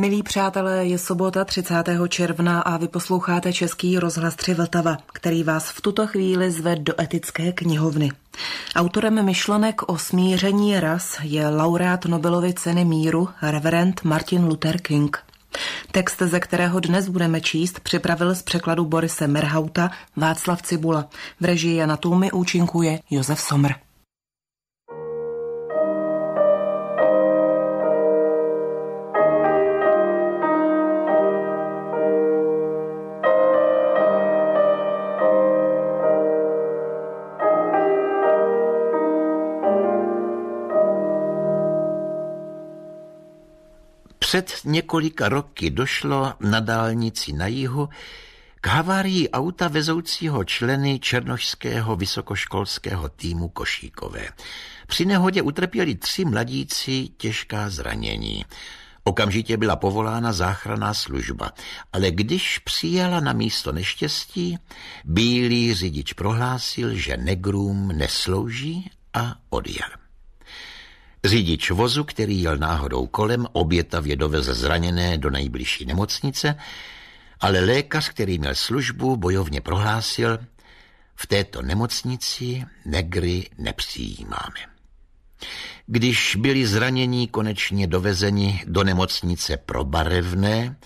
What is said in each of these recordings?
Milí přátelé, je sobota 30. června a vy posloucháte Český rozhlas 3 Vltava, který vás v tuto chvíli zve do etické knihovny. Autorem myšlenek o smíření ras je laureát Nobelovy ceny míru reverend Martin Luther King. Text, ze kterého dnes budeme číst, připravil z překladu Borise Merhauta Václav Cibula. V režii Jana Tůmy účinkuje Josef Somr. Před několika roky došlo na dálnici na jihu k havárii auta vezoucího členy Černošského vysokoškolského týmu Košíkové. Při nehodě utrpěli tři mladíci těžká zranění. Okamžitě byla povolána záchranná služba, ale když přijela na místo neštěstí, bílý řidič prohlásil, že negrům neslouží a odjel. Řidič vozu, který jel náhodou kolem, obětavě dovez zraněné do nejbližší nemocnice, ale lékař, který měl službu, bojovně prohlásil, v této nemocnici negry nepřijímáme. Když byli zranění konečně dovezeni do nemocnice pro barevné,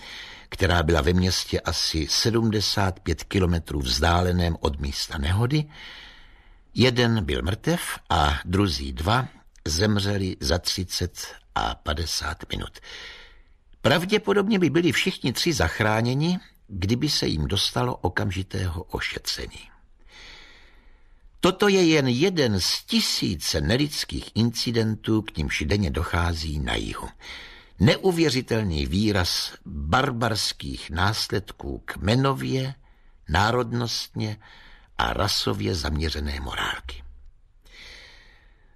která byla ve městě asi 75 kilometrů vzdáleném od místa nehody, jeden byl mrtev a druzí dva zemřeli za 30 a 50 minut. Pravděpodobně by byli všichni tři zachráněni, kdyby se jim dostalo okamžitého ošetření. Toto je jen jeden z tisíce nelidských incidentů, k nímž denně dochází na jihu. Neuvěřitelný výraz barbarských následků kmenově, národnostně a rasově zaměřené morálky.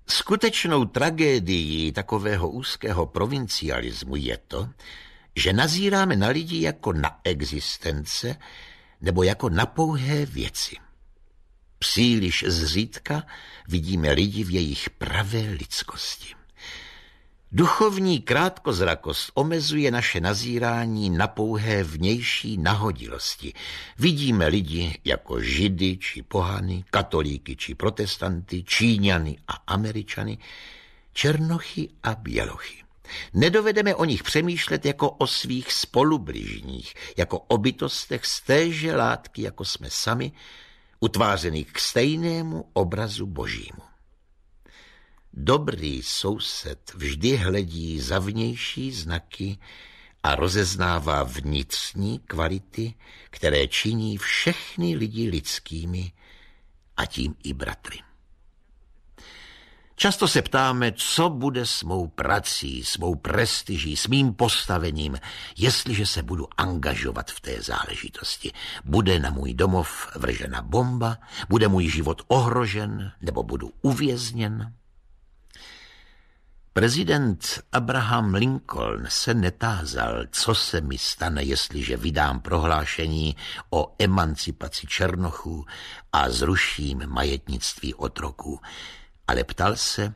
Skutečnou tragédií takového úzkého provincialismu je to, že nazíráme na lidi jako na existence nebo jako na pouhé věci. Příliš zřídka vidíme lidi v jejich pravé lidskosti. Duchovní krátkozrakost omezuje naše nazírání na pouhé vnější nahodilosti. Vidíme lidi jako židy či pohany, katolíky či protestanty, číňany a američany, černochy a bělochy. Nedovedeme o nich přemýšlet jako o svých spolubližních, jako o bytostech z téže látky, jako jsme sami, utvářených k stejnému obrazu božímu. Dobrý soused vždy hledí za vnější znaky a rozeznává vnitřní kvality, které činí všechny lidi lidskými a tím i bratry. Často se ptáme, co bude s mou prací, s mou prestiží, s mým postavením, jestliže se budu angažovat v té záležitosti. Bude na můj domov vržena bomba, bude můj život ohrožen nebo budu uvězněn? Prezident Abraham Lincoln se netázal, co se mi stane, jestliže vydám prohlášení o emancipaci černochů a zruším majetnictví otroků, ale ptal se,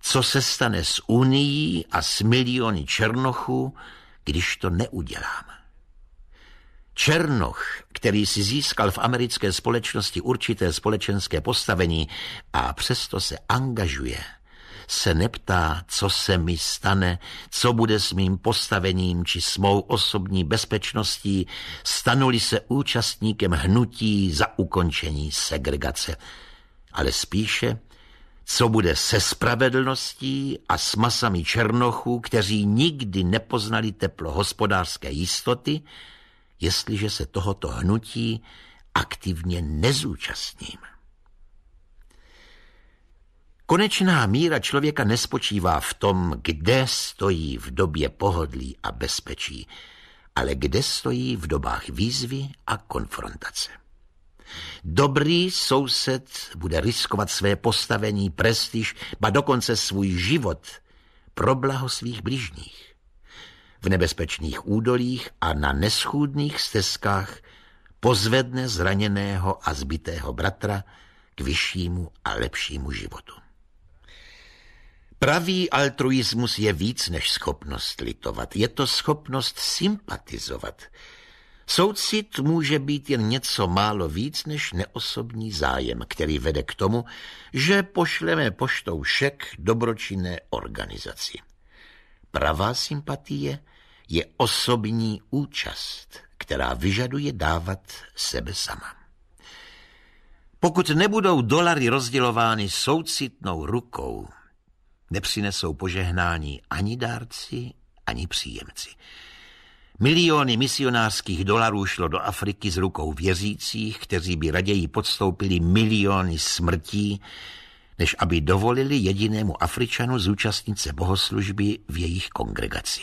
co se stane s Unií a s miliony černochů, když to neudělám. Černoch, který si získal v americké společnosti určité společenské postavení a přesto se angažuje – se neptá, co se mi stane, co bude s mým postavením či s mou osobní bezpečností, stanuli se účastníkem hnutí za ukončení segregace. Ale spíše, co bude se spravedlností a s masami černochů, kteří nikdy nepoznali teplo hospodářské jistoty, jestliže se tohoto hnutí aktivně nezúčastníme. Konečná míra člověka nespočívá v tom, kde stojí v době pohodlí a bezpečí, ale kde stojí v dobách výzvy a konfrontace. Dobrý soused bude riskovat své postavení, prestiž, ba dokonce svůj život pro blaho svých blížních. V nebezpečných údolích a na neschůdných stezkách pozvedne zraněného a zbitého bratra k vyššímu a lepšímu životu. Pravý altruismus je víc než schopnost litovat, je to schopnost sympatizovat. Soucit může být jen něco málo víc než neosobní zájem, který vede k tomu, že pošleme poštou šek dobročinné organizaci. Pravá sympatie je osobní účast, která vyžaduje dávat sebe sama. Pokud nebudou dolary rozdělovány soucitnou rukou, nepřinesou požehnání ani dárci, ani příjemci. Miliony misionářských dolarů šlo do Afriky z rukou věřících, kteří by raději podstoupili miliony smrtí, než aby dovolili jedinému Afričanu zúčastnit se bohoslužby v jejich kongregaci.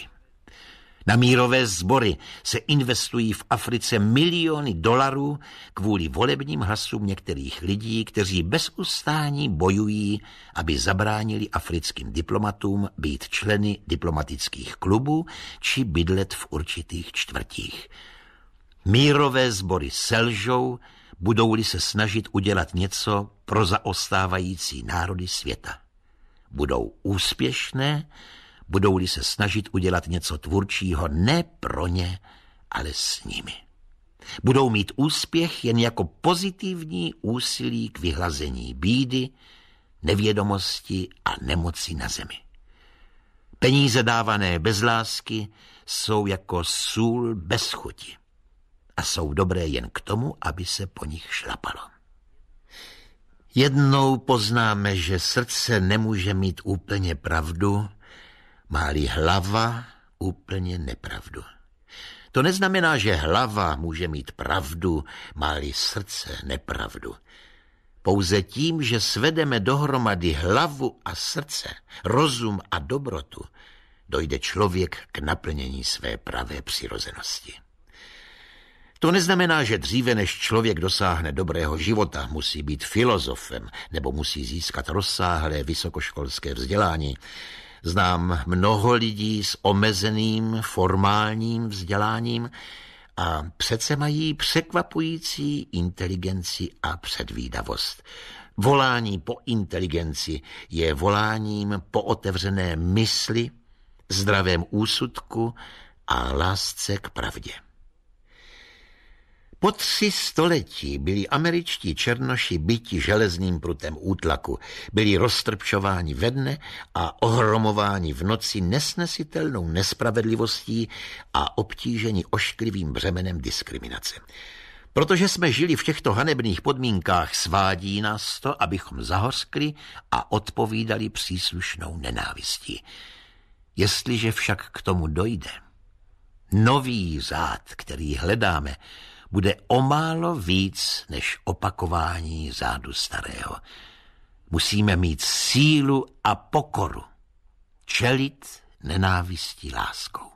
Na mírové sbory se investují v Africe miliony dolarů kvůli volebním hlasům některých lidí, kteří bez ustání bojují, aby zabránili africkým diplomatům být členy diplomatických klubů či bydlet v určitých čtvrtích. Mírové sbory selžou, budou-li se snažit udělat něco pro zaostávající národy světa. Budou úspěšné, budou-li se snažit udělat něco tvůrčího ne pro ně, ale s nimi. Budou mít úspěch jen jako pozitivní úsilí k vyhlazení bídy, nevědomosti a nemoci na zemi. Peníze dávané bez lásky jsou jako sůl bez chuti a jsou dobré jen k tomu, aby se po nich šlapalo. Jednou poznáme, že srdce nemůže mít úplně pravdu, Máli hlava úplně nepravdu. To neznamená, že hlava může mít pravdu, máli srdce nepravdu. Pouze tím, že svedeme dohromady hlavu a srdce, rozum a dobrotu, dojde člověk k naplnění své pravé přirozenosti. To neznamená, že dříve než člověk dosáhne dobrého života, musí být filozofem nebo musí získat rozsáhlé vysokoškolské vzdělání Znám mnoho lidí s omezeným formálním vzděláním a přece mají překvapující inteligenci a předvídavost. Volání po inteligenci je voláním po otevřené mysli, zdravém úsudku a lásce k pravdě. Po tři století byli američtí černoši byti železným prutem útlaku, byli roztrpčováni ve dne a ohromováni v noci nesnesitelnou nespravedlivostí a obtíženi ošklivým břemenem diskriminace. Protože jsme žili v těchto hanebných podmínkách, svádí nás to, abychom zahorskli a odpovídali příslušnou nenávistí. Jestliže však k tomu dojde, nový zád, který hledáme, bude o málo víc než opakování zádu starého. Musíme mít sílu a pokoru čelit nenávistí láskou.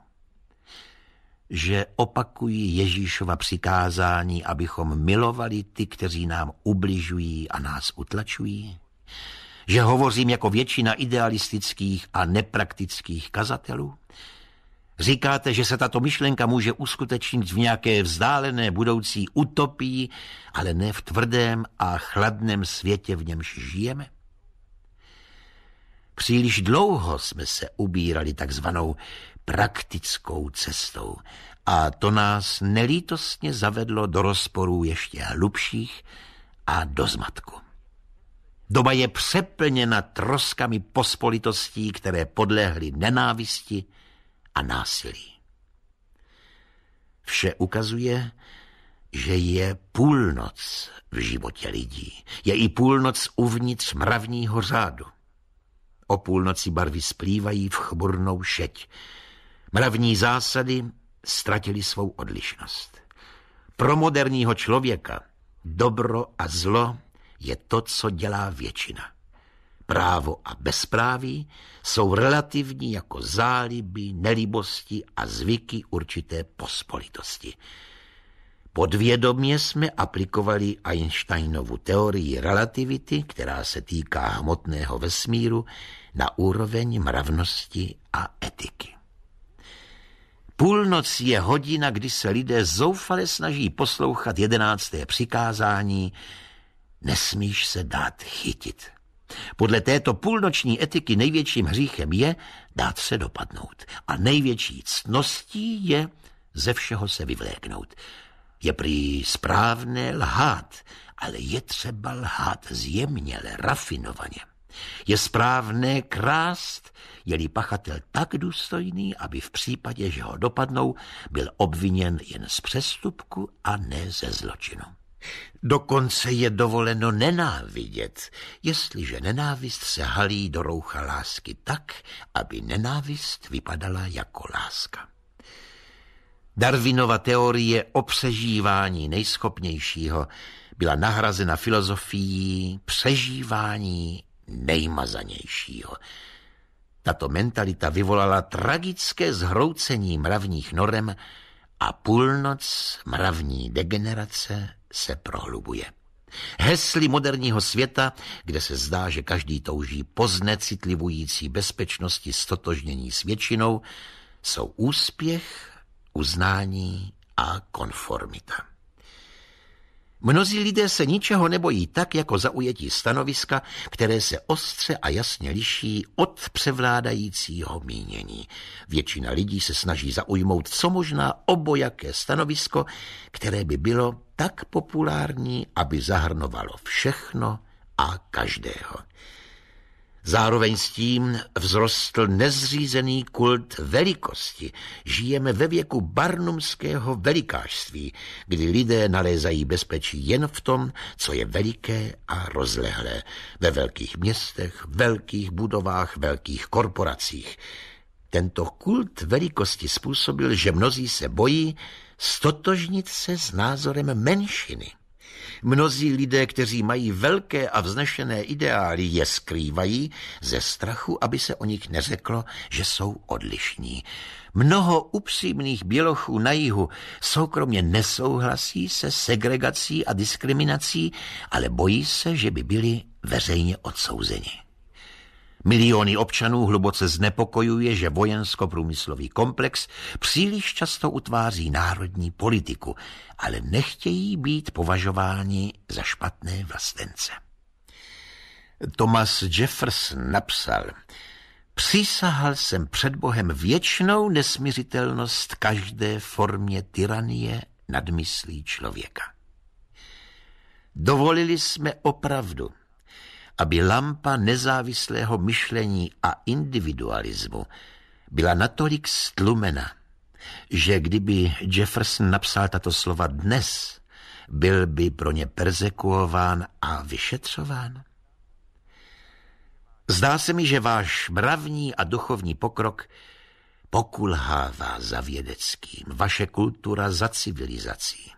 Že opakují Ježíšova přikázání, abychom milovali ty, kteří nám ubližují a nás utlačují? Že hovořím jako většina idealistických a nepraktických kazatelů? Říkáte, že se tato myšlenka může uskutečnit v nějaké vzdálené budoucí utopii, ale ne v tvrdém a chladném světě, v němž žijeme? Příliš dlouho jsme se ubírali takzvanou praktickou cestou a to nás nelítostně zavedlo do rozporů ještě hlubších a do zmatku. Doba je přeplněna troskami pospolitostí, které podléhly nenávisti, a násilí. Vše ukazuje, že je půlnoc v životě lidí. Je i půlnoc uvnitř mravního řádu. O půlnoci barvy splývají v chmurnou šeť. Mravní zásady ztratily svou odlišnost. Pro moderního člověka dobro a zlo je to, co dělá většina. Právo a bezpráví jsou relativní jako záliby, nelibosti a zvyky určité pospolitosti. Podvědomě jsme aplikovali Einsteinovu teorii relativity, která se týká hmotného vesmíru, na úroveň mravnosti a etiky. Půlnoc je hodina, kdy se lidé zoufale snaží poslouchat jedenácté přikázání Nesmíš se dát chytit. Podle této půlnoční etiky největším hříchem je dát se dopadnout a největší ctností je ze všeho se vyvléknout. Je prý správné lhát, ale je třeba lhát zjemněle, rafinovaně. Je správné krást, je-li pachatel tak důstojný, aby v případě, že ho dopadnou, byl obviněn jen z přestupku a ne ze zločinu. Dokonce je dovoleno nenávidět, jestliže nenávist se halí do roucha lásky tak, aby nenávist vypadala jako láska. Darwinova teorie o přežívání nejschopnějšího byla nahrazena filozofií přežívání nejmazanějšího. Tato mentalita vyvolala tragické zhroucení mravních norem a půlnoc mravní degenerace se prohlubuje. Hesly moderního světa, kde se zdá, že každý touží po znecitlivující bezpečnosti stotožnění s většinou, jsou úspěch, uznání a konformita. Mnozí lidé se ničeho nebojí tak, jako zaujetí stanoviska, které se ostře a jasně liší od převládajícího mínění. Většina lidí se snaží zaujmout co možná obojaké stanovisko, které by bylo tak populární, aby zahrnovalo všechno a každého. Zároveň s tím vzrostl nezřízený kult velikosti. Žijeme ve věku barnumského velikářství, kdy lidé nalézají bezpečí jen v tom, co je veliké a rozlehlé. Ve velkých městech, velkých budovách, velkých korporacích. Tento kult velikosti způsobil, že mnozí se bojí, stotožnit se s názorem menšiny. Mnozí lidé, kteří mají velké a vznešené ideály, je skrývají ze strachu, aby se o nich neřeklo, že jsou odlišní. Mnoho upřímných bělochů na jihu soukromně nesouhlasí se segregací a diskriminací, ale bojí se, že by byli veřejně odsouzeni. Miliony občanů hluboce znepokojuje, že vojensko-průmyslový komplex příliš často utváří národní politiku, ale nechtějí být považováni za špatné vlastence. Thomas Jefferson napsal, Přísahal jsem před Bohem věčnou nesmířitelnost každé formě tyranie nad myslí člověka. Dovolili jsme opravdu, aby lampa nezávislého myšlení a individualismu byla natolik stlumena, že kdyby Jefferson napsal tato slova dnes, byl by pro ně persekuován a vyšetřován? Zdá se mi, že váš mravní a duchovní pokrok pokulhává za vědeckým, vaše kultura za civilizací.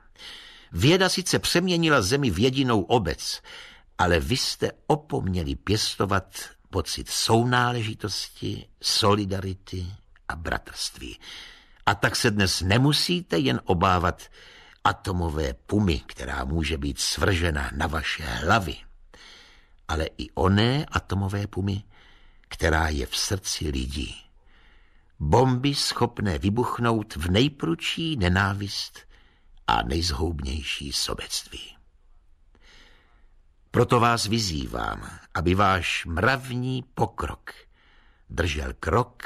Věda sice přeměnila zemi v jedinou obec, ale vy jste opomněli pěstovat pocit sounáležitosti, solidarity a bratrství. A tak se dnes nemusíte jen obávat atomové pumy, která může být svržena na vaše hlavy, ale i oné atomové pumy, která je v srdci lidí. Bomby schopné vybuchnout v nejprudší nenávist a nejzhoubnější sobectví. Proto vás vyzývám, aby váš mravní pokrok držel krok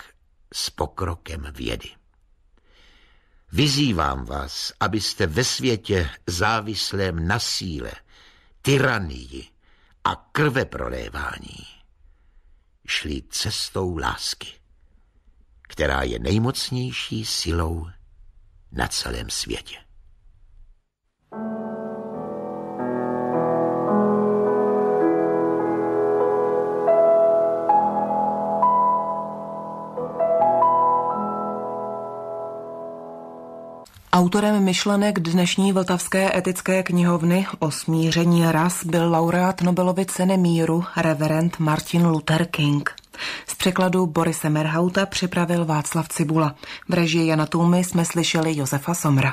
s pokrokem vědy. Vyzývám vás, abyste ve světě závislém na síle, tyranii a krveprolévání šli cestou lásky, která je nejmocnější silou na celém světě. thank you Autorem myšlenek dnešní Vltavské etické knihovny o smíření ras byl laureát Nobelovy ceny míru reverend Martin Luther King. Z překladu Borise Merhauta připravil Václav Cibula. V režii Jana Tůmy jsme slyšeli Josefa Somra.